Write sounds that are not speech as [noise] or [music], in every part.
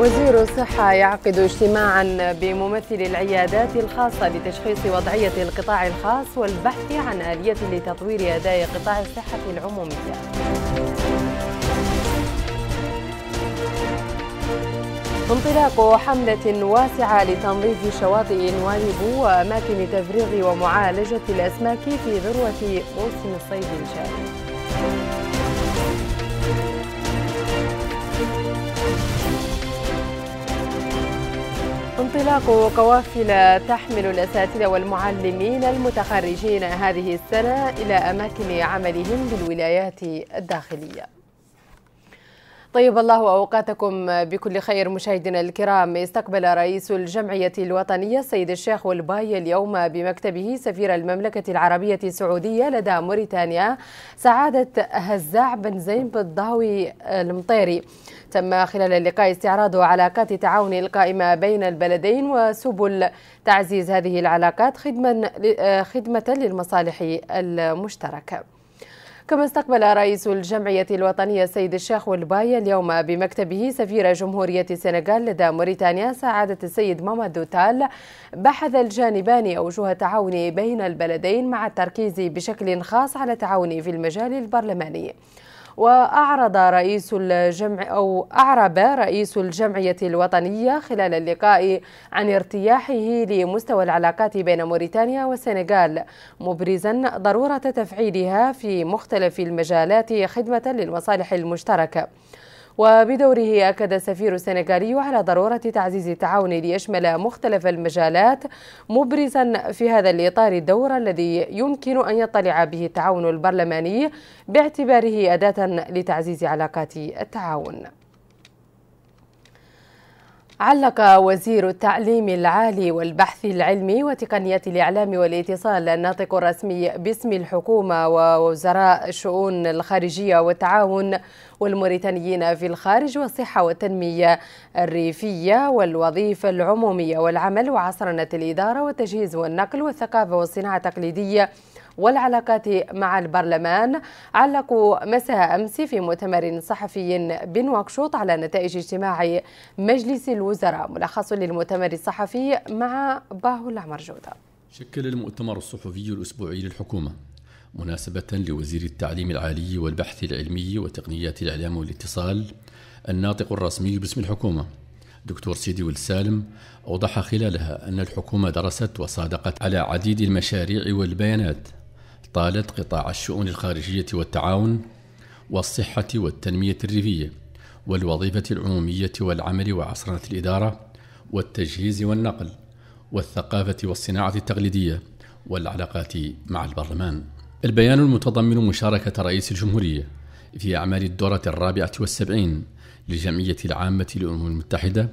وزير الصحة يعقد اجتماعا بممثلي العيادات الخاصة لتشخيص وضعية القطاع الخاص والبحث عن آلية لتطوير أداء قطاع الصحة العمومية انطلاق حملة واسعة لتنظيف شواطئ نوالب وأماكن تفريغ ومعالجة الأسماك في ذروة موسم الصيد الجاري انطلاق قوافل تحمل الأساتذة والمعلمين المتخرجين هذه السنة إلى أماكن عملهم بالولايات الداخلية طيب الله أوقاتكم بكل خير مشاهدينا الكرام استقبل رئيس الجمعية الوطنية السيد الشيخ والباي اليوم بمكتبه سفير المملكة العربية السعودية لدى موريتانيا سعادة هزاع بن زين بالضاوي المطيري تم خلال اللقاء استعراض علاقات التعاون القائمة بين البلدين وسبل تعزيز هذه العلاقات خدمة للمصالح المشتركة كما استقبل رئيس الجمعية الوطنية السيد الشيخ والباية اليوم بمكتبه سفير جمهورية السنغال لدى موريتانيا سعادة السيد مامادو تال بحث الجانبان أوجه التعاون بين البلدين مع التركيز بشكل خاص على التعاون في المجال البرلماني وأعرض رئيس الجمع أو أعرب رئيس الجمعية الوطنية خلال اللقاء عن ارتياحه لمستوى العلاقات بين موريتانيا والسنغال مبرزا ضرورة تفعيلها في مختلف المجالات خدمة للمصالح المشتركة وبدوره أكد السفير السنغالي على ضرورة تعزيز التعاون ليشمل مختلف المجالات مبرزا في هذا الإطار الدور الذي يمكن أن يطلع به التعاون البرلماني باعتباره أداة لتعزيز علاقات التعاون علق وزير التعليم العالي والبحث العلمي وتقنية الإعلام والاتصال الناطق الرسمي باسم الحكومة ووزراء الشؤون الخارجية والتعاون والموريتانيين في الخارج والصحة والتنمية الريفية والوظيفة العمومية والعمل وعصرنة الإدارة والتجهيز والنقل والثقافة والصناعة التقليدية والعلاقات مع البرلمان علقوا مساء أمس في مؤتمر صحفي بنواكشوط على نتائج اجتماع مجلس الوزراء ملخص للمؤتمر الصحفي مع باهو جودة شكل المؤتمر الصحفي الأسبوعي للحكومة مناسبة لوزير التعليم العالي والبحث العلمي وتقنيات الإعلام والاتصال الناطق الرسمي باسم الحكومة دكتور سيدي والسالم أوضح خلالها أن الحكومة درست وصادقت على عديد المشاريع والبيانات طالت قطاع الشؤون الخارجية والتعاون والصحة والتنمية الريفية والوظيفة العمومية والعمل وعصرنة الإدارة والتجهيز والنقل والثقافة والصناعة التقليدية والعلاقات مع البرلمان. البيان المتضمن مشاركة رئيس الجمهورية في أعمال الدورة الرابعة والسبعين للجمعية العامة للأمم المتحدة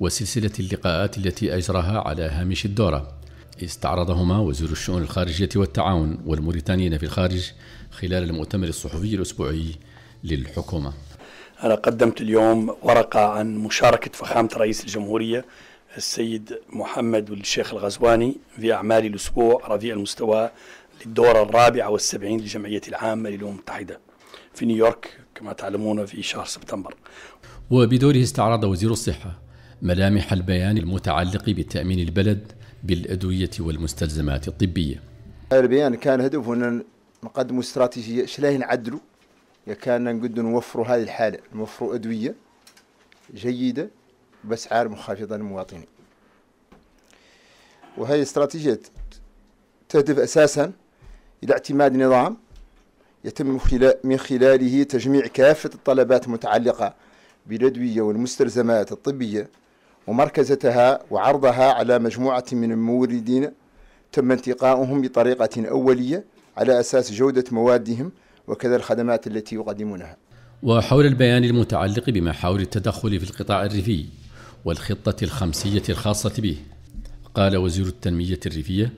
وسلسلة اللقاءات التي أجراها على هامش الدورة استعرضهما وزير الشؤون الخارجية والتعاون والموريتانيين في الخارج خلال المؤتمر الصحفي الأسبوعي للحكومة أنا قدمت اليوم ورقة عن مشاركة فخامة رئيس الجمهورية السيد محمد والشيخ الغزواني في أعمال الأسبوع رفيع المستوى للدورة الرابعة والسبعين للجمعية العامة للأمم المتحدة في نيويورك كما تعلمون في شهر سبتمبر وبدوره استعرض وزير الصحة ملامح البيان المتعلق بتأمين البلد بالأدوية والمستلزمات الطبية البيان كان ان نقدم استراتيجية شلاه نعدلوا كان نقدر نوفروا هذه الحالة نوفروا أدوية جيدة بأسعار منخفضة للمواطنين وهذه استراتيجية تهدف أساسا إلى اعتماد نظام يتم من خلاله تجميع كافة الطلبات المتعلقة بالأدوية والمستلزمات الطبية ومركزتها وعرضها على مجموعة من الموردين تم انتقاؤهم بطريقة أولية على أساس جودة موادهم وكذا الخدمات التي يقدمونها وحول البيان المتعلق بمحاور التدخل في القطاع الريفي والخطة الخمسية الخاصة به قال وزير التنمية الريفية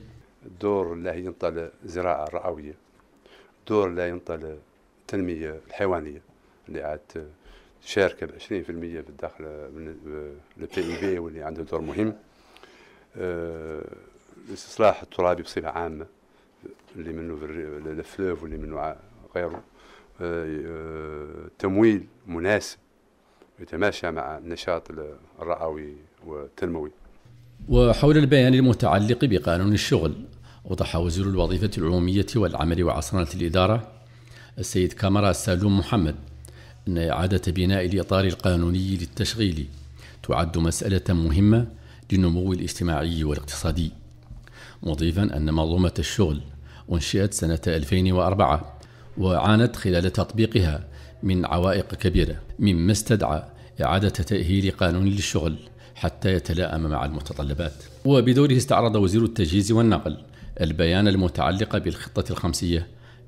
دور لا ينطل زراعة رعوية دور لا ينطل تنمية الحيوانية اللي عاد تشارك ب 20% في الدخل البي اي بي واللي عنده دور مهم آه، الاستصلاح الترابي بصفه عامه اللي منه الفلوف واللي منه غيره آه، آه، تمويل مناسب يتماشى مع النشاط الرئوي والتنموي وحول البيان المتعلق بقانون الشغل وضح وزير الوظيفة العمومية والعمل وعصرنه الإدارة السيد كامرا سالوم محمد أن إعادة بناء الإطار القانوني للتشغيل تعد مسألة مهمة للنمو الاجتماعي والاقتصادي مضيفا أن منظومة الشغل أنشئت سنة 2004 وعانت خلال تطبيقها من عوائق كبيرة مما استدعى إعادة تأهيل قانون للشغل حتى يتلائم مع المتطلبات وبدوره استعرض وزير التجهيز والنقل البيان المتعلق بالخطة الخمسية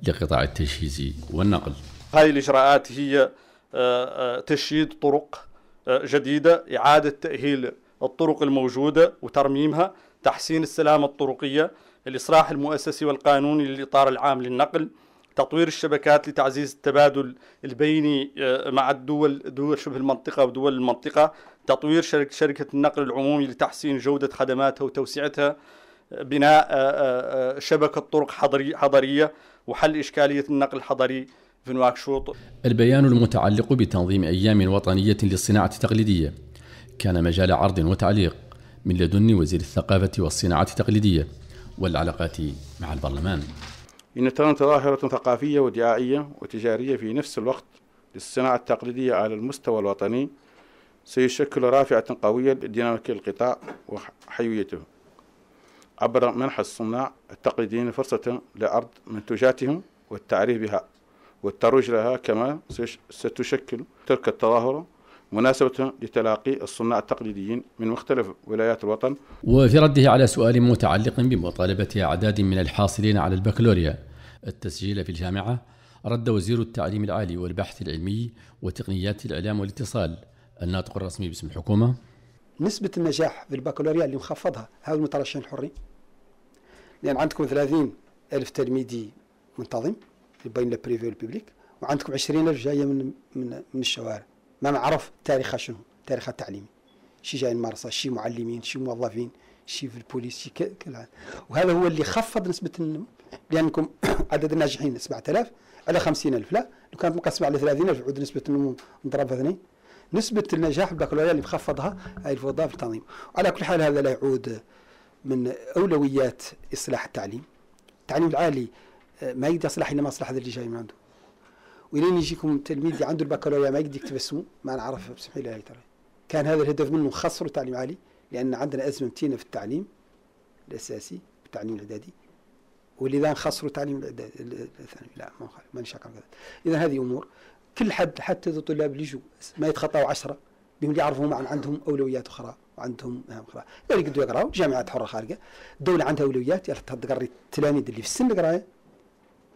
لقطاع التجهيز والنقل هذه الإجراءات هي آه، آه، تشييد طرق آه، جديدة إعادة تأهيل الطرق الموجودة وترميمها تحسين السلامة الطرقية الإصلاح المؤسسي والقانوني للإطار العام للنقل تطوير الشبكات لتعزيز التبادل البيني مع الدول دول شبه المنطقة ودول المنطقة تطوير شركة, شركة النقل العمومي لتحسين جودة خدماتها وتوسعتها بناء شبكة طرق حضرية وحل إشكالية النقل الحضري في نواكشوط البيان المتعلق بتنظيم أيام وطنية للصناعة التقليدية كان مجال عرض وتعليق من لدن وزير الثقافة والصناعة التقليدية والعلاقات مع البرلمان إن ترنت ظاهرة ثقافية ودعائية وتجارية في نفس الوقت للصناعة التقليدية على المستوى الوطني سيشكل رافعة قوية لديناميكية القطاع وحيويته عبر منح الصناع التقليديين فرصة لعرض منتوجاتهم والتعريف بها والترويج لها كما ستشكل تلك التظاهرة مناسبة لتلاقي الصناع التقليديين من مختلف ولايات الوطن وفي رده على سؤال متعلق بمطالبة أعداد من الحاصلين على البكالوريا التسجيل في الجامعة رد وزير التعليم العالي والبحث العلمي وتقنيات الإعلام والاتصال الناطق الرسمي باسم الحكومة نسبة النجاح في البكالوريا اللي مخفضها هذا المترشحين الحرين لأن عندكم 30 ألف تلميذي منتظم بين البريفي والببليك وعندكم 20000 جايه من من من الشوارع ما نعرف تاريخها شنو تاريخها التعليمي شي جاي مارسة شي معلمين شي موظفين شي في البوليس شي كذا وهذا هو اللي خفض نسبه النمو لانكم [coughs] عدد الناجحين 7000 على 50000 لا لو كانت مقسمه على 30000 عود نسبه النمو نضربها اثنين نسبه النجاح البكالوريا اللي مخفضها هي الفوضى في التنظيم على كل حال هذا لا يعود من اولويات اصلاح التعليم التعليم العالي ما يقدر يصلح الا مصلحه اللي جاي من عنده ولين يجيكم تلميذ عنده البكالوريا ما يقدر يكتب اسمه ما نعرف بسم الله ترى كان هذا الهدف منه خسروا تعليم عالي لان عندنا ازمه متينه في التعليم الاساسي التعليم الاعدادي ولذا خسروا تعليم الثانوي لا ما ما نشكر كذا اذا هذه امور كل حد حتى الطلاب اللي يجوا ما يتخطاوا عشرة بهم اللي يعرفهم عندهم اولويات اخرى وعندهم مهام اخرى اللي يقدروا يقراوا جامعات حره خارجه الدوله عندها اولويات يلا تقري التلاميذ اللي في السن القرايه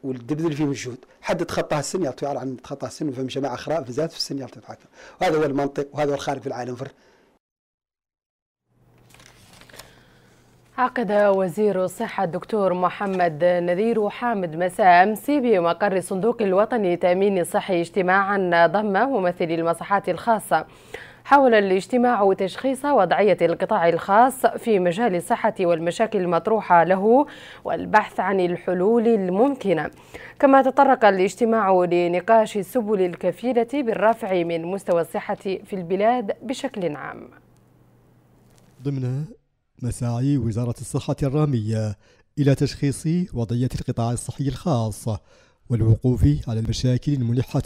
والدبذل فيه مجهود حد تخطى السن يعطي عن تخطى السن في جماعه اخرى ذات في السن يعطي اكثر وهذا هو المنطق وهذا هو الخارج في العالم فر عقد وزير الصحة الدكتور محمد نذير حامد مساء أمس بمقر الصندوق الوطني للتأمين الصحي اجتماعا ضم ممثلي المصحات الخاصة حاول الاجتماع تشخيص وضعية القطاع الخاص في مجال الصحة والمشاكل المطروحة له والبحث عن الحلول الممكنة كما تطرق الاجتماع لنقاش السبل الكفيلة بالرفع من مستوى الصحة في البلاد بشكل عام ضمن مساعي وزارة الصحة الرامية إلى تشخيص وضعية القطاع الصحي الخاص والوقوف على المشاكل الملحة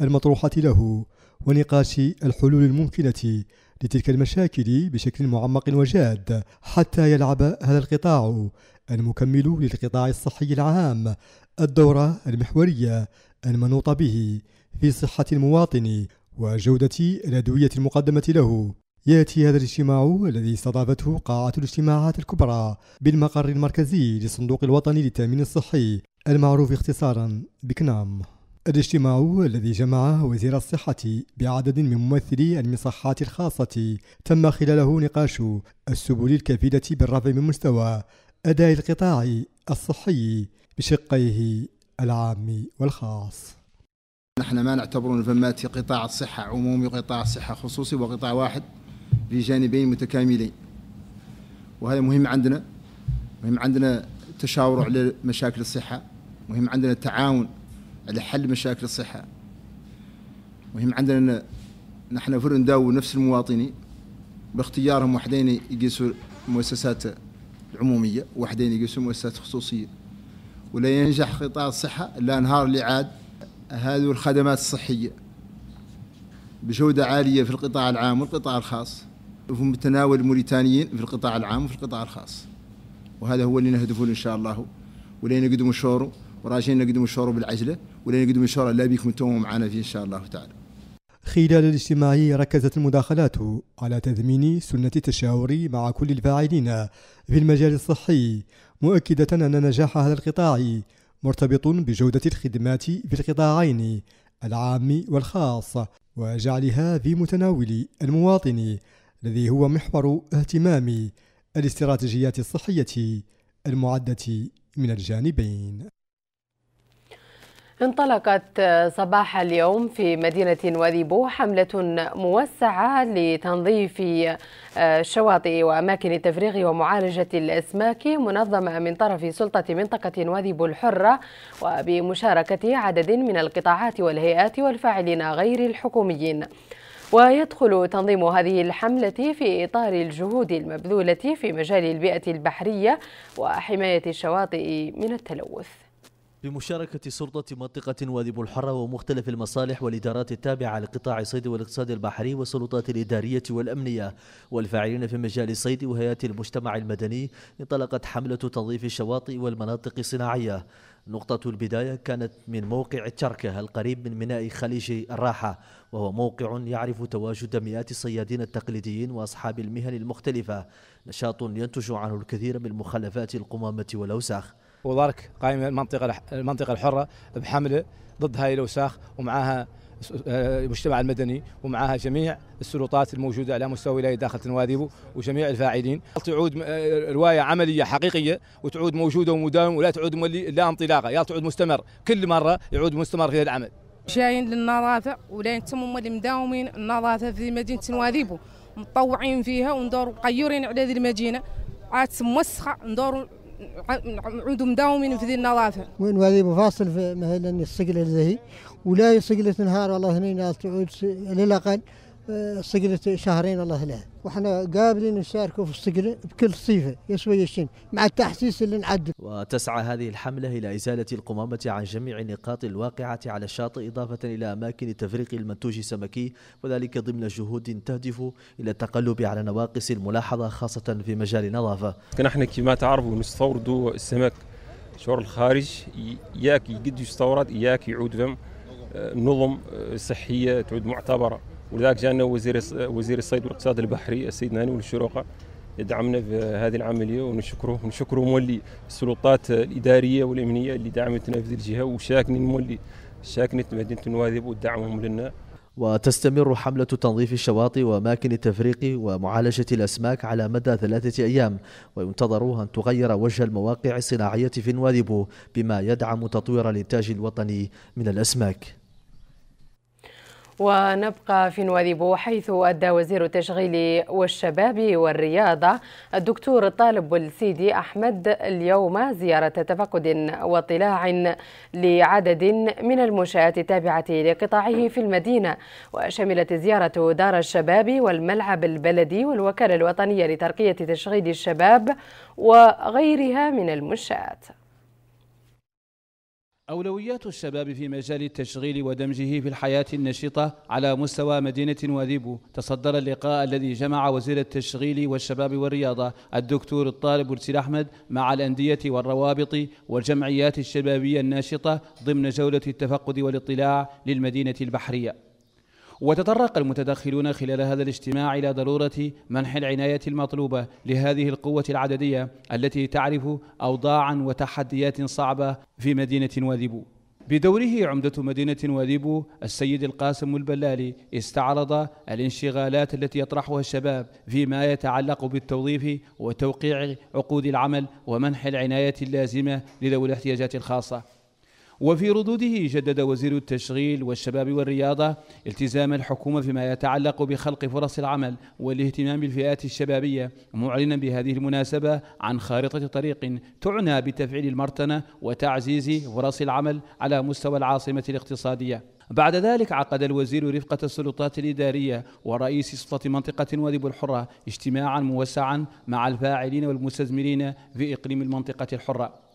المطروحة له ونقاش الحلول الممكنة لتلك المشاكل بشكل معمق وجاد حتى يلعب هذا القطاع المكمل للقطاع الصحي العام الدور المحورية المنوط به في صحة المواطن وجودة الأدوية المقدمة له ياتي هذا الاجتماع الذي استضافته قاعة الاجتماعات الكبرى بالمقر المركزي للصندوق الوطني للتامين الصحي المعروف اختصارا بكنام الاجتماع الذي جمع وزير الصحة بعدد من ممثلي المصحات الخاصة تم خلاله نقاش السبل الكفيلة بالرفع من مستوى أداء القطاع الصحي بشقيه العام والخاص نحن ما نعتبر الفمات قطاع الصحة عمومي وقطاع الصحة خصوصي وقطاع واحد بجانبين متكاملين وهذا مهم عندنا مهم عندنا التشاور على مشاكل الصحة مهم عندنا التعاون على حل مشاكل الصحة مهم عندنا نحن فر نداو نفس المواطنين باختيارهم وحدين يقيسوا المؤسسات العمومية وحدين يقيسوا المؤسسات الخصوصية ولا ينجح قطاع الصحة إلا نهار اللي عاد هذه الخدمات الصحية بجودة عالية في القطاع العام والقطاع الخاص وهم تناول الموريتانيين في القطاع العام وفي القطاع الخاص وهذا هو اللي نهدفه إن شاء الله ولين يقدموا شوره وراجعين نقدم الشهور بالعجله ولا نقدم ان شاء الله لا بيكم انتم معنا فيه ان شاء الله تعالى. خلال الاجتماع ركزت المداخلات على تذمين سنة التشاور مع كل الفاعلين في المجال الصحي مؤكدة أن نجاح هذا القطاع مرتبط بجودة الخدمات في القطاعين العام والخاص وجعلها في متناول المواطن الذي هو محور اهتمام الاستراتيجيات الصحية المعدة من الجانبين انطلقت صباح اليوم في مدينة وادي بو حملة موسعة لتنظيف الشواطئ آه، وأماكن التفريغ ومعالجة الأسماك منظمة من طرف سلطة منطقة وادي بو الحرة وبمشاركة عدد من القطاعات والهيئات والفاعلين غير الحكوميين ويدخل تنظيم هذه الحملة في إطار الجهود المبذولة في مجال البيئة البحرية وحماية الشواطئ من التلوث بمشاركة سلطة منطقة وادي بلحرة ومختلف المصالح والإدارات التابعة لقطاع الصيد والاقتصاد البحري والسلطات الإدارية والأمنية والفاعلين في مجال الصيد وهيئات المجتمع المدني انطلقت حملة تنظيف الشواطئ والمناطق الصناعية نقطة البداية كانت من موقع تركة القريب من ميناء خليج الراحة وهو موقع يعرف تواجد مئات الصيادين التقليديين وأصحاب المهن المختلفة نشاط ينتج عنه الكثير من مخلفات القمامة والأوساخ وضرك قائمه المنطقه المنطقه الحره بحمله ضد هاي الاوساخ ومعاها آه، المجتمع المدني ومعها جميع السلطات الموجوده على مستوى ولايه داخل تنواذيبو وجميع الفاعلين تعود آه، روايه عمليه حقيقيه وتعود موجوده ومداومه ولا تعود مولي لا انطلاقه يا تعود مستمر كل مره يعود مستمر في العمل جايين للنظافه ولا تم مداومين النظافه في مدينه تنواذيبو متطوعين فيها وندوروا قيورين على هذه المدينه عاد موسخه ندوروا نعودوا مداومين في ذي النظافه. وين هذه مفاصل في مثلا الصقله هذه ولا يسقله نهار والله اثنين تعود على الاقل صقلة شهرين الله له وحنا قابلين نشاركوا في الصقل بكل صيفة يسوي الشين مع التحسيس اللي نعدل وتسعى هذه الحملة إلى إزالة القمامة عن جميع النقاط الواقعة على الشاطئ إضافة إلى أماكن تفريق المنتوج السمكي وذلك ضمن جهود تهدف إلى التقلب على نواقص الملاحظة خاصة في مجال النظافة نحن كما تعرفوا نستوردوا السمك شور الخارج ياك يقد يستورد ياك يعود فم آه، نظم آه، صحية تعود معتبرة ولذلك جانا وزير وزير الصيد والاقتصاد البحري السيد ناني والشروقه يدعمنا في هذه العمليه ونشكره ونشكره مولي السلطات الاداريه والامنيه اللي دعمتنا في الجهه وشاكنين مولي شاكنه مدينه النواذب ودعمهم لنا وتستمر حملة تنظيف الشواطئ وأماكن التفريق ومعالجة الأسماك على مدى ثلاثة أيام وينتظر أن تغير وجه المواقع الصناعية في نوادبو بما يدعم تطوير الإنتاج الوطني من الأسماك ونبقى في نواذيبو حيث أدى وزير التشغيل والشباب والرياضة الدكتور طالب السيدي أحمد اليوم زيارة تفقد واطلاع لعدد من المنشآت التابعة لقطاعه في المدينة وشملت زيارة دار الشباب والملعب البلدي والوكالة الوطنية لترقية تشغيل الشباب وغيرها من المنشآت أولويات الشباب في مجال التشغيل ودمجه في الحياة النشطة على مستوى مدينة واديبو تصدر اللقاء الذي جمع وزير التشغيل والشباب والرياضة الدكتور الطالب ارسل أحمد مع الأندية والروابط والجمعيات الشبابية الناشطة ضمن جولة التفقد والاطلاع للمدينة البحرية وتطرق المتدخلون خلال هذا الاجتماع إلى ضرورة منح العناية المطلوبة لهذه القوة العددية التي تعرف أوضاعا وتحديات صعبة في مدينة واديبو بدوره عمدة مدينة واديبو السيد القاسم البلالي استعرض الانشغالات التي يطرحها الشباب فيما يتعلق بالتوظيف وتوقيع عقود العمل ومنح العناية اللازمة لذوي الاحتياجات الخاصة وفي ردوده جدد وزير التشغيل والشباب والرياضة التزام الحكومة فيما يتعلق بخلق فرص العمل والاهتمام بالفئات الشبابية معلنا بهذه المناسبة عن خارطة طريق تعنى بتفعيل المرتنة وتعزيز فرص العمل على مستوى العاصمة الاقتصادية بعد ذلك عقد الوزير رفقة السلطات الإدارية ورئيس سلطة منطقة وادي الحرة اجتماعا موسعا مع الفاعلين والمستثمرين في إقليم المنطقة الحرة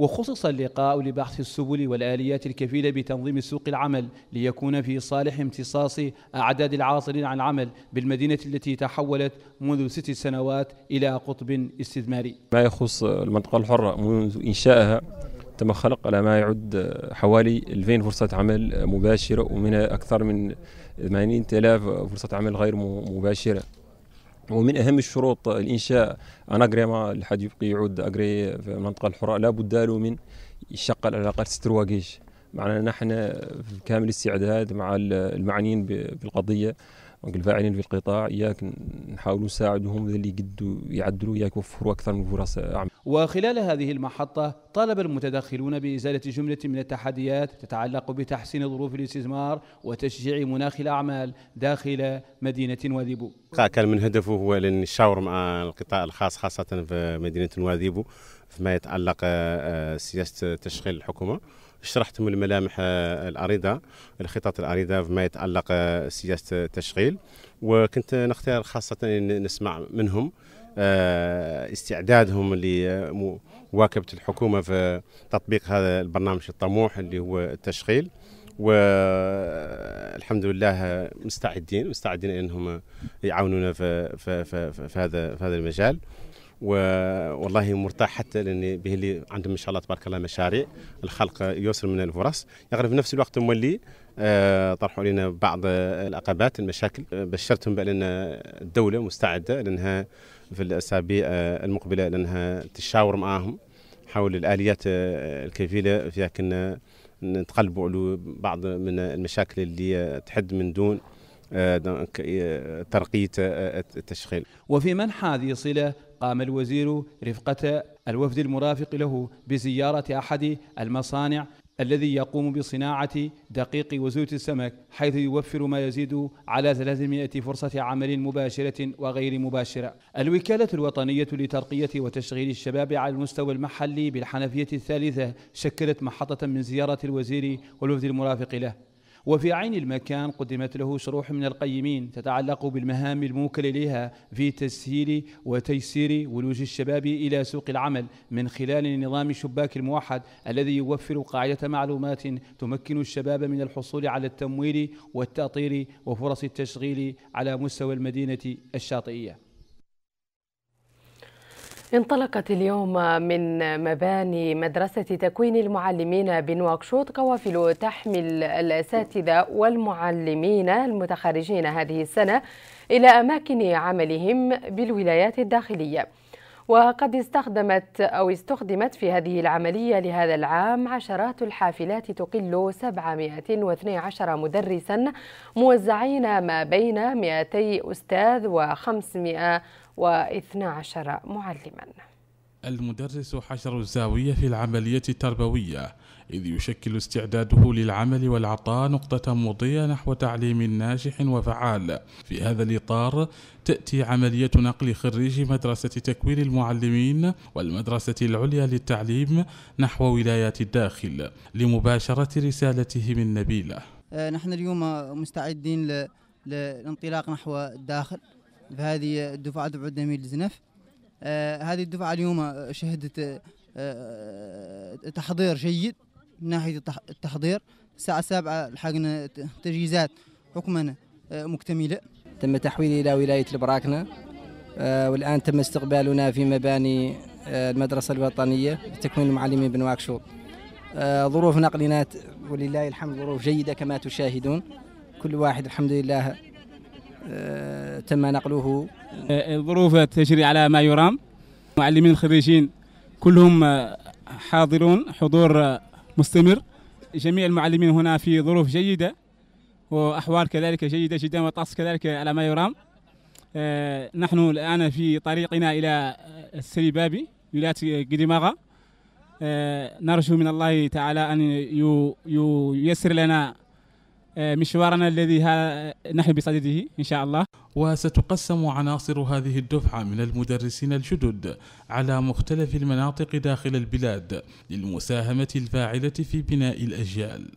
وخصص اللقاء لبحث السبل والآليات الكفيلة بتنظيم سوق العمل ليكون في صالح امتصاص أعداد العاصرين عن العمل بالمدينة التي تحولت منذ ست سنوات إلى قطب استثماري ما يخص المنطقة الحرة منذ إنشائها تم خلق على ما يعد حوالي 2000 فرصة عمل مباشرة ومنها أكثر من 80 ألف فرصة عمل غير مباشرة ومن اهم الشروط الانشاء ان اغريما لحد يبقي يعود اغري في المنطقه الحره لابد له من الشقه العلاقات الاقل معنا نحن في كامل الاستعداد مع المعنيين بالقضيه دونك الفاعلين في القطاع ياك نحاولوا نساعدهم اللي يقدوا يعدلوا ياك يوفروا اكثر من فرص آه، عمل. وخلال هذه المحطه طالب المتدخلون بازاله جمله من التحديات تتعلق بتحسين ظروف الاستثمار وتشجيع مناخ الاعمال داخل مدينه واديبو كان من هدفه هو لان يشاور مع القطاع الخاص خاصه في مدينه واديبو فيما يتعلق آه، آه، سياسه تشغيل الحكومه. شرحتم الملامح آه، العريضه الخطط العريضه فيما يتعلق آه، سياسه التشغيل وكنت نختار خاصه نسمع منهم آه، استعدادهم لمواكبه الحكومه في تطبيق هذا البرنامج الطموح اللي هو التشغيل والحمد لله مستعدين مستعدين انهم يعاونونا في, في, في, في هذا في هذا المجال والله مرتاح حتى لان به اللي عندهم ان شاء الله تبارك الله مشاريع الخلق يسر من الفرص يعني في نفس الوقت مولي آه، طرحوا علينا بعض العقبات المشاكل آه، بشرتهم بان الدوله مستعده لانها في الاسابيع آه، المقبله لانها تشاور معاهم حول الاليات الكفيله فيها كنا نتقلبوا على بعض من المشاكل اللي تحد من دون ترقيه التشغيل. وفي منح هذه الصله قام الوزير رفقة الوفد المرافق له بزيارة أحد المصانع الذي يقوم بصناعة دقيق وزيت السمك حيث يوفر ما يزيد على 300 فرصة عمل مباشرة وغير مباشرة الوكالة الوطنية لترقية وتشغيل الشباب على المستوى المحلي بالحنفية الثالثة شكلت محطة من زيارة الوزير والوفد المرافق له وفي عين المكان قدمت له شروح من القيمين تتعلق بالمهام الموكل إليها في تسهيل وتيسير ولوج الشباب إلى سوق العمل من خلال نظام الشباك الموحد الذي يوفر قاعدة معلومات تمكن الشباب من الحصول على التمويل والتأطير وفرص التشغيل على مستوى المدينة الشاطئية انطلقت اليوم من مباني مدرسة تكوين المعلمين بنواكشوط قوافل تحمل الأساتذة والمعلمين المتخرجين هذه السنة إلى أماكن عملهم بالولايات الداخلية وقد استخدمت أو استخدمت في هذه العملية لهذا العام عشرات الحافلات تقل 712 مدرسا موزعين ما بين 200 أستاذ و500 و12 معلما المدرس حجر الزاوية في العملية التربوية إذ يشكل استعداده للعمل والعطاء نقطة مضية نحو تعليم ناجح وفعال في هذا الإطار تأتي عملية نقل خريج مدرسة تكوين المعلمين والمدرسة العليا للتعليم نحو ولايات الداخل لمباشرة رسالتهم النبيلة آه، نحن اليوم مستعدين للانطلاق نحو الداخل فهذه الدفعة تبع دميل زنف آه، هذه الدفعة اليوم شهدت آه، تحضير جيد من ناحية التحضير الساعة السابعة لحقنا تجهيزات حكما آه، مكتملة تم تحويلي إلى ولاية البراكنة والآن تم استقبالنا في مباني المدرسة الوطنية لتكوين المعلمين بنواكشوط ظروف نقلنا ولله الحمد ظروف جيدة كما تشاهدون كل واحد الحمد لله آه، تم نقله آه، ظروف تجري على ما يرام المعلمين الخريجين كلهم آه، حاضرون حضور مستمر جميع المعلمين هنا في ظروف جيدة وأحوال كذلك جيدة جدا وطقس كذلك على ما يرام نحن الآن في طريقنا إلى السليبابي ولاية قديماغا نرجو من الله تعالى أن ييسر لنا آه، مشوارنا الذي نحن بصدده إن شاء الله وستقسم عناصر هذه الدفعة من المدرسين الجدد على مختلف المناطق داخل البلاد للمساهمة الفاعلة في بناء الأجيال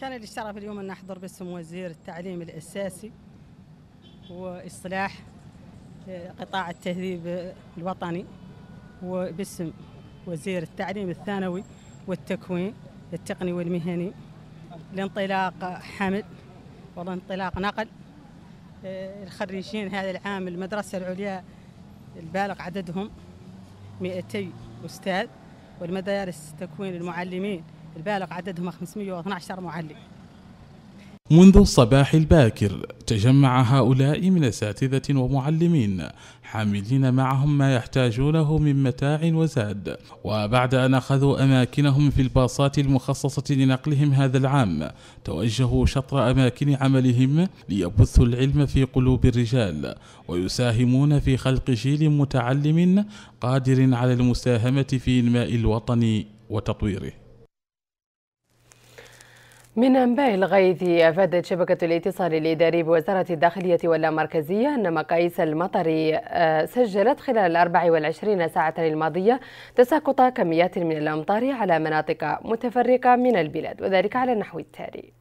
كان لي الشرف اليوم أن أحضر باسم وزير التعليم الأساسي وإصلاح آه، قطاع التهذيب الوطني وباسم وزير التعليم الثانوي والتكوين التقني والمهني لانطلاق حمل والانطلاق نقل آه، الخريجين هذا العام المدرسة العليا البالغ عددهم 200 أستاذ والمدارس تكوين المعلمين البالغ عددهم 512 معلم منذ الصباح الباكر تجمع هؤلاء من اساتذه ومعلمين حاملين معهم ما يحتاجونه من متاع وزاد وبعد ان اخذوا اماكنهم في الباصات المخصصه لنقلهم هذا العام توجهوا شطر اماكن عملهم ليبثوا العلم في قلوب الرجال ويساهمون في خلق جيل متعلم قادر على المساهمه في انماء الوطن وتطويره من أنباء الغيث أفادت شبكة الاتصال الإداري بوزارة الداخلية واللامركزية أن مقاييس المطر آه، سجلت خلال الأربع والعشرين ساعة الماضية تساقط كميات من الأمطار على مناطق متفرقة من البلاد وذلك على النحو التالي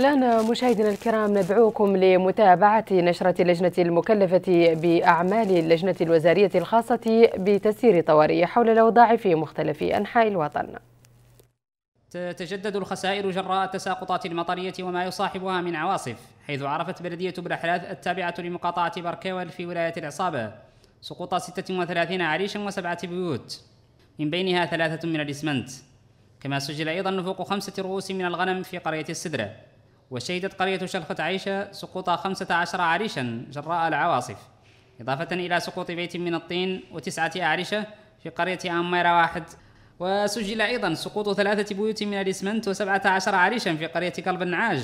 الآن مشاهدينا الكرام ندعوكم لمتابعة نشرة اللجنة المكلفة بأعمال اللجنة الوزارية الخاصة بتسيير طوارئ حول الأوضاع في مختلف أنحاء الوطن تتجدد الخسائر جراء التساقطات المطرية وما يصاحبها من عواصف حيث عرفت بلدية برحلاث التابعة لمقاطعة بركيول في ولاية العصابة سقوط 36 عريشا وسبعة بيوت من بينها ثلاثة من الإسمنت كما سجل أيضا نفوق خمسة رؤوس من الغنم في قرية السدرة وشهدت قرية شلخة عيشة سقوط خمسة عشر عريشا جراء العواصف إضافة إلى سقوط بيت من الطين وتسعة أعرشة في قرية أميرا واحد وسجل أيضا سقوط ثلاثة بيوت من الإسمنت وسبعة عشر عريشا في قرية كلب النعاج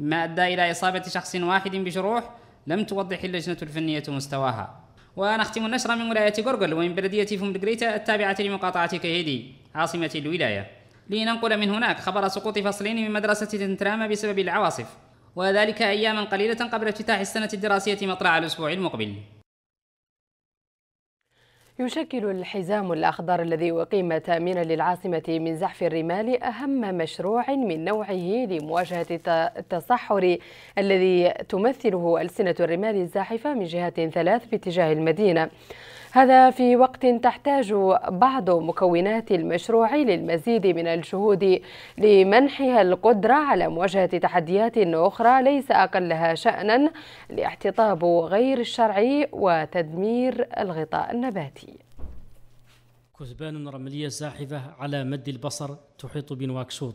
مما أدى إلى إصابة شخص واحد بجروح لم توضح اللجنة الفنية مستواها ونختم النشر من ولاية غورغل ومن بلدية فومدغريتا التابعة لمقاطعة كهيدي عاصمة الولاية لننقل من هناك خبر سقوط فصلين من مدرسة تنترام بسبب العواصف وذلك أياما قليلة قبل افتتاح السنة الدراسية مطلع الأسبوع المقبل يشكل الحزام الأخضر الذي أقيم تأمينا للعاصمة من زحف الرمال أهم مشروع من نوعه لمواجهة التصحر الذي تمثله ألسنة الرمال الزاحفة من جهات ثلاث باتجاه المدينة هذا في وقت تحتاج بعض مكونات المشروع للمزيد من الجهود لمنحها القدرة على مواجهة تحديات أخرى ليس أقلها شأنا لاحتطاب غير الشرعي وتدمير الغطاء النباتي كثبان رملية زاحفة على مد البصر تحيط بنواكشوط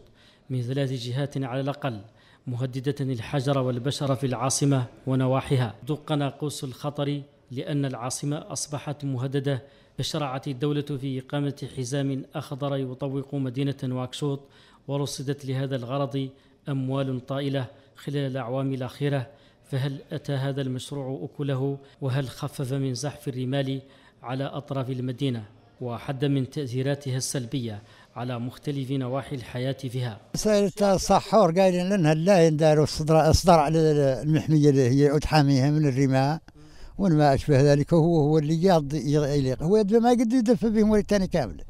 من ثلاث جهات على الأقل مهددة الحجر والبشر في العاصمة ونواحيها دق ناقوس الخطر لأن العاصمة أصبحت مهددة فشرعت الدولة في إقامة حزام أخضر يطوق مدينة نواكشوط ورصدت لهذا الغرض أموال طائلة خلال الأعوام الأخيرة فهل أتى هذا المشروع أكله وهل خفف من زحف الرمال على أطراف المدينة وحد من تأثيراتها السلبية على مختلف نواحي الحياة فيها سائل الصحور قايل لأنها لا يندار إصدار على المحمية اللي هي حاميها من الرمال وما أشبه ذلك هو هو اللي يليق هو ما يقدر يدفع بهم موريتانيا كاملة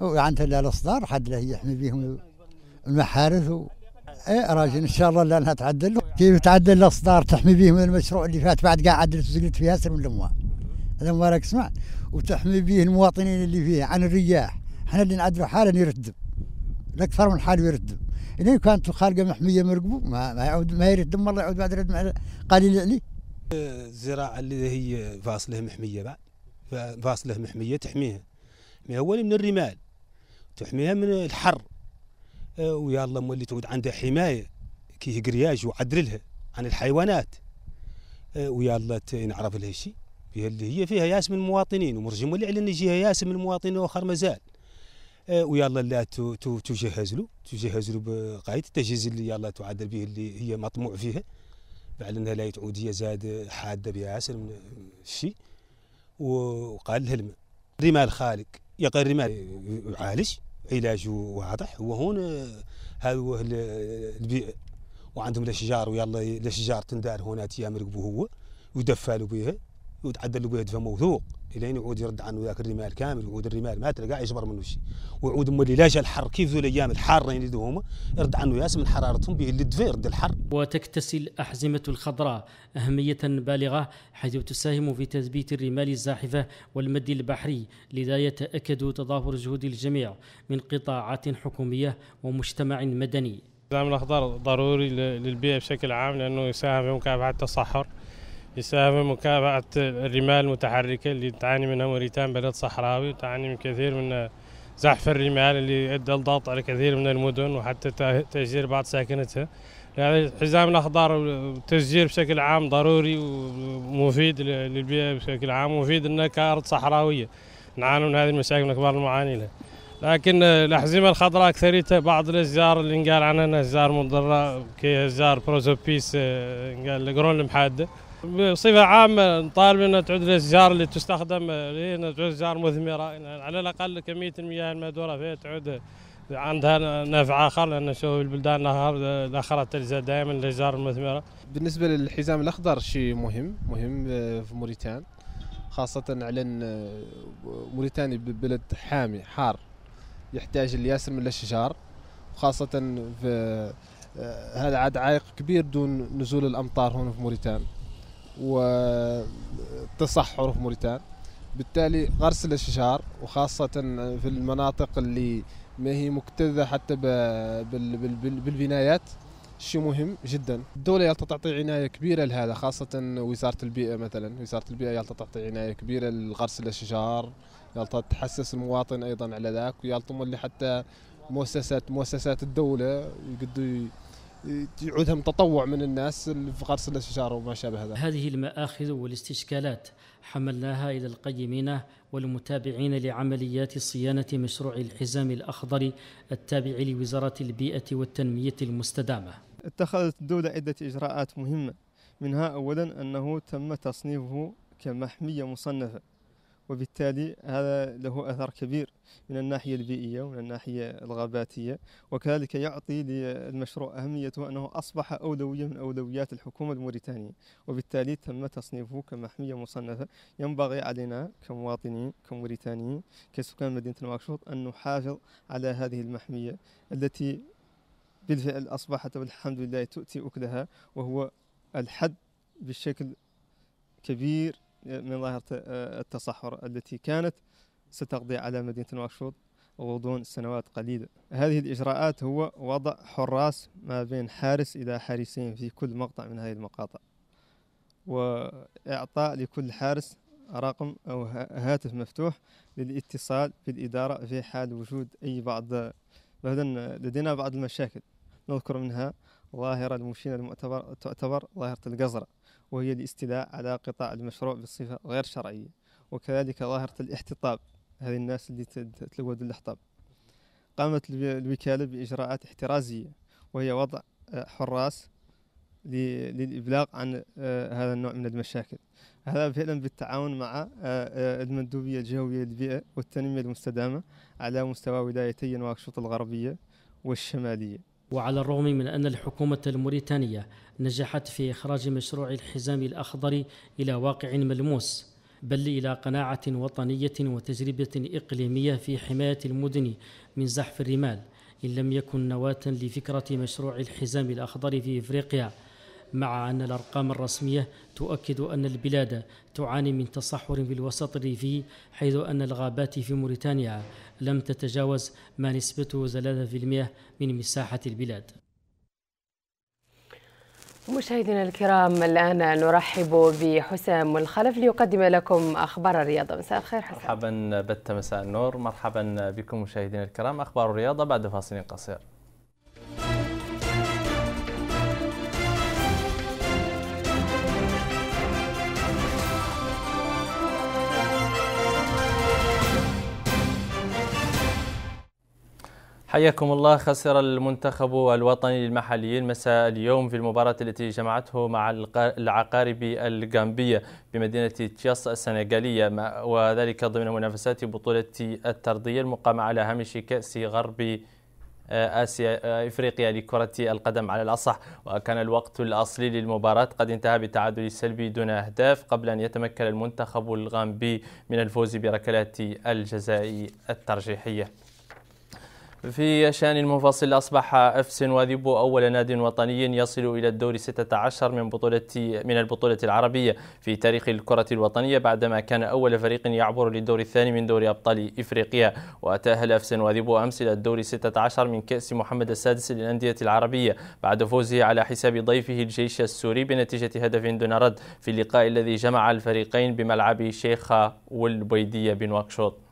وعنده لا الأصدار حد له يحمي بهم المحارث و... ايه راجل ان شاء الله لانها تعدل كيف تعدل الاصدار تحمي بهم المشروع اللي فات بعد قاعد عدلت وزقلت فيها سر من الاموال الاموال راك تسمع وتحمي به المواطنين اللي فيه عن الرياح احنا اللي نعدلوا حالا يرتدب الاكثر من حال يرتدب اذا كانت الخارقه محميه مرقبه ما, ما يعود ما يرتدب الله يعود بعد يرتدب قليل عليه يعني. الزراعه اللي هي فاصله محميه بعد فاصله محميه تحميها تحميها أول من الرمال تحميها من الحر آه، ويا الله مولي تعود عندها حمايه كي قرياج وعدرلها عن الحيوانات آه، ويا الله نعرف لها شيء اللي هي فيها ياس من المواطنين ومرجم اللي على ان يجيها ياس من المواطنين واخر مازال آه، ويا الله لا تجهز له تجهز له بقايد التجهيز اللي الله تعدل به اللي هي مطموع فيها بعد انها لا عوديه زاد حاده بياسر من الشيء وقال لها الماء رمال خالق يقال رمال يعالج علاجه واضح وهون هذا البيئه وعندهم الاشجار ويلا الاشجار تندار هنا تيام هو ويدفالوا بها اللي له يدفع موثوق الين يعود يرد عنه ذاك الرمال كامل يعود الرمال ما تلقى يجبر منه شيء ويعود مولي لاش الحر كيف ذو الايام الحاره اللي هما يرد عنه ياس من حرارتهم به اللي دفع يرد الحر وتكتسي الاحزمه الخضراء اهميه بالغه حيث تساهم في تثبيت الرمال الزاحفه والمد البحري لذا يتاكد تضافر جهود الجميع من قطاعات حكوميه ومجتمع مدني. زعم الاخضر ضروري للبيئه بشكل عام لانه يساهم في مكافحه التصحر يساهم مكافحة الرمال المتحركة اللي تعاني منها موريتان بلد صحراوي وتعاني من كثير من زحف الرمال اللي ادى الضغط على كثير من المدن وحتى تهجير بعض ساكنتها يعني حزام الاخضر والتسجير بشكل عام ضروري ومفيد للبيئه بشكل عام ومفيد لنا كارض صحراويه نعاني من هذه المشاكل من اكبر المعاني لها لكن الاحزمه الخضراء اكثريتها بعض الاشجار اللي نقال عنها اشجار مضره كاشجار بروزوبيس آه، نقال القرون المحاده بصفه عامه نطالب ان تعود الاشجار اللي تستخدم لان إيه، تعود اشجار مثمره يعني على الاقل كميه المياه المهدوره فيها تعود عندها نفع اخر لان نشوف البلدان الاخرى تلجا دائما الاشجار المثمره. بالنسبه للحزام الاخضر شيء مهم مهم آه، في موريتان خاصه على ان آه، موريتانيا بلد حامي حار يحتاج الياسر من الاشجار وخاصه في آه، هذا عاد عائق كبير دون نزول الامطار هنا في موريتانيا. وتصحر في موريتانيا بالتالي غرس الاشجار وخاصه في المناطق اللي ما هي مكتظه حتى بالبنايات شيء مهم جدا الدولة يالطا تعطي عناية كبيرة لهذا خاصة وزارة البيئة مثلا وزارة البيئة يالطا تعطي عناية كبيرة لغرس الأشجار يالطا تحسس المواطن أيضا على ذاك ويالتا اللي حتى مؤسسات مؤسسات الدولة يقدروا يعودهم تطوع من الناس في غرس الاستشاره وما شابه هذا. هذه المآخذ والاستشكالات حملناها الى القيمين والمتابعين لعمليات صيانه مشروع الحزام الاخضر التابع لوزاره البيئه والتنميه المستدامه. اتخذت الدوله عده اجراءات مهمه منها اولا انه تم تصنيفه كمحميه مصنفه وبالتالي هذا له أثر كبير من الناحية البيئية ومن الناحية الغاباتية وكذلك يعطي للمشروع أهميته أنه أصبح أولوية من أولويات الحكومة الموريتانية وبالتالي تم تصنيفه كمحمية مصنفة ينبغي علينا كمواطنين كموريتانيين كسكان مدينة نواكشوط أن نحافظ على هذه المحمية التي بالفعل أصبحت والحمد لله تؤتي أكلها وهو الحد بشكل كبير من ظاهرة آه، التصحر التي كانت ستقضي على مدينة نواكشوط غضون سنوات قليلة هذه الإجراءات هو وضع حراس ما بين حارس إلى حارسين في كل مقطع من هذه المقاطع وإعطاء لكل حارس رقم أو هاتف مفتوح للاتصال بالإدارة في حال وجود أي بعض مثلا لدينا بعض المشاكل نذكر منها ظاهرة المشينة المعتبر تعتبر ظاهرة القزرة وهي الاستيلاء على قطاع المشروع بصفة غير شرعية وكذلك ظاهرة الاحتطاب هذه الناس اللي تلوذ الاحتطاب قامت الوكالة بإجراءات احترازية وهي وضع آه، حراس للإبلاغ عن آه، هذا النوع من المشاكل هذا فعلا بالتعاون مع آه، المندوبية الجوية للبيئة والتنمية المستدامة على مستوى ولايتي نواكشوط الغربية والشمالية وعلى الرغم من أن الحكومة الموريتانية نجحت في إخراج مشروع الحزام الأخضر إلى واقع ملموس بل إلى قناعة وطنية وتجربة إقليمية في حماية المدن من زحف الرمال إن لم يكن نواة لفكرة مشروع الحزام الأخضر في إفريقيا مع أن الأرقام الرسمية تؤكد أن البلاد تعاني من تصحر بالوسط الريفي حيث أن الغابات في موريتانيا لم تتجاوز ما نسبته 3% من مساحة البلاد مشاهدينا الكرام الآن نرحب بحسام الخلف ليقدم لكم أخبار الرياضة مساء الخير حسام مرحبا بت مساء النور مرحبا بكم مشاهدينا الكرام أخبار الرياضة بعد فاصل قصير حياكم الله خسر المنتخب الوطني المحلي مساء اليوم في المباراة التي جمعته مع العقارب الجامبية بمدينة تشياس السنغالية وذلك ضمن منافسات بطولة الترضية المقامة على هامش كأس غرب آه، آسيا آه، إفريقيا لكرة القدم على الأصح وكان الوقت الأصلي للمباراة قد انتهى بتعادل سلبي دون أهداف قبل أن يتمكن المنتخب الغامبي من الفوز بركلات الجزاء الترجيحية في شأن المنفصل أصبح افس سنواذيبو أول نادي وطني يصل إلى الدور 16 من بطولة من البطولة العربية في تاريخ الكرة الوطنية بعدما كان أول فريق يعبر للدور الثاني من دور أبطال إفريقيا وتأهل افس سنواذيبو أمس إلى الدور 16 من كأس محمد السادس للأندية العربية بعد فوزه على حساب ضيفه الجيش السوري بنتيجة هدف دون رد في اللقاء الذي جمع الفريقين بملعب شيخه والبيدية بنواكشوط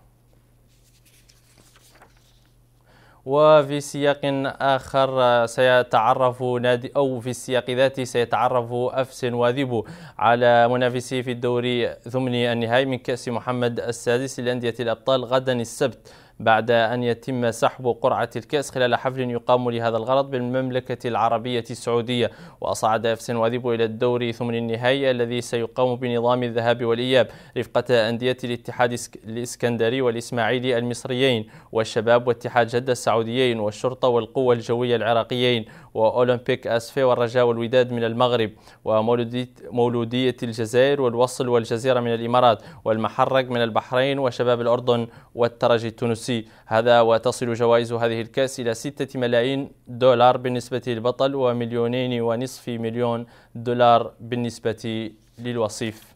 وفي سياق آخر سيتعرف نادي أو في السياق ذاته سيتعرف أفس واذب على منافسيه في الدوري ثمني النهائي من كأس محمد السادس لأندية الأبطال غدا السبت بعد أن يتم سحب قرعة الكأس خلال حفل يقام لهذا الغرض بالمملكة العربية السعودية وأصعد إفس واذيب إلى الدور ثمن النهائي الذي سيقام بنظام الذهاب والإياب رفقة أندية الاتحاد الإسكندري والإسماعيلي المصريين والشباب واتحاد جدة السعوديين والشرطة والقوة الجوية العراقيين وأولمبيك أسفي والرجاء والوداد من المغرب ومولودية الجزائر والوصل والجزيرة من الإمارات والمحرق من البحرين وشباب الأردن والترجي التونسي هذا وتصل جوائز هذه الكأس إلى ستة ملايين دولار بالنسبة للبطل ومليونين ونصف مليون دولار بالنسبة للوصيف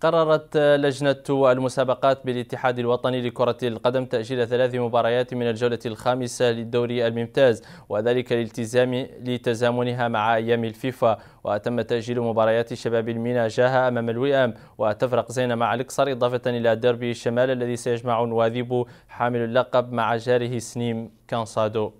قررت لجنة المسابقات بالاتحاد الوطني لكرة القدم تأجيل ثلاث مباريات من الجولة الخامسة للدوري الممتاز وذلك لالتزام لتزامنها مع أيام الفيفا وتم تأجيل مباريات شباب المينا جاها أمام الوئام وتفرق زين مع الإقصر إضافة إلى ديربي الشمال الذي سيجمع نواذيب حامل اللقب مع جاره سنيم كانسادو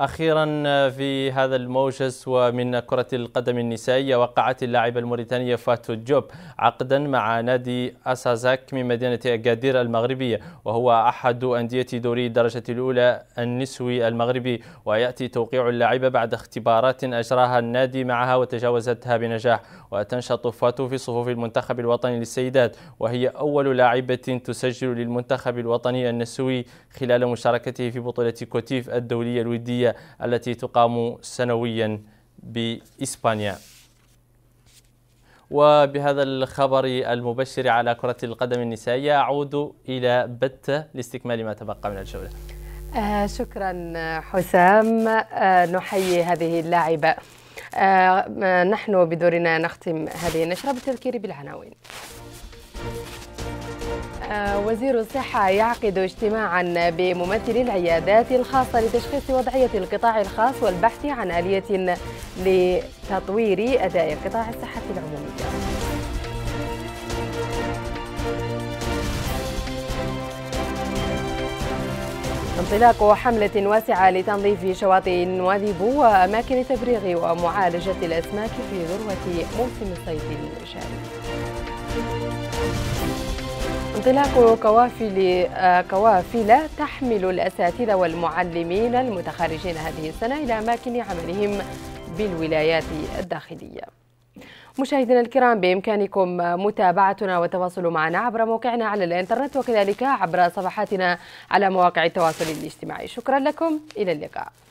أخيرا آه، في هذا الموجز ومن كرة القدم النسائية وقعت اللاعبة الموريتانية فاتو جوب عقدا مع نادي أسازاك من مدينة أكادير المغربية وهو أحد أندية دوري الدرجة الأولى النسوي المغربي ويأتي توقيع اللاعبة بعد اختبارات أجراها النادي معها وتجاوزتها بنجاح وتنشط فاتو في صفوف المنتخب الوطني للسيدات وهي أول لاعبة تسجل للمنتخب الوطني النسوي خلال مشاركته في بطولة كوتيف الدولية الودية التي تقام سنويا بإسبانيا وبهذا الخبر المبشر على كرة القدم النسائية أعود إلى بتة لاستكمال ما تبقى من الجولة آه شكرا حسام آه نحيي هذه اللاعبة آه, آه، نحن بدورنا نختم هذه النشرة بالتذكير بالعناوين آه، وزير الصحة يعقد اجتماعا بممثلي العيادات الخاصة لتشخيص وضعية القطاع الخاص والبحث عن آلية لتطوير أداء القطاع الصحة العمومي. انطلاق حملة واسعة لتنظيف شواطئ وادي بو وأماكن تفريغ ومعالجة الأسماك في ذروة موسم الصيد الشارد انطلاق قوافل قوافل آه، تحمل الأساتذة والمعلمين المتخرجين هذه السنة إلى أماكن عملهم بالولايات الداخلية مشاهدينا الكرام بإمكانكم متابعتنا والتواصل معنا عبر موقعنا على الإنترنت وكذلك عبر صفحاتنا على مواقع التواصل الاجتماعي شكرا لكم إلى اللقاء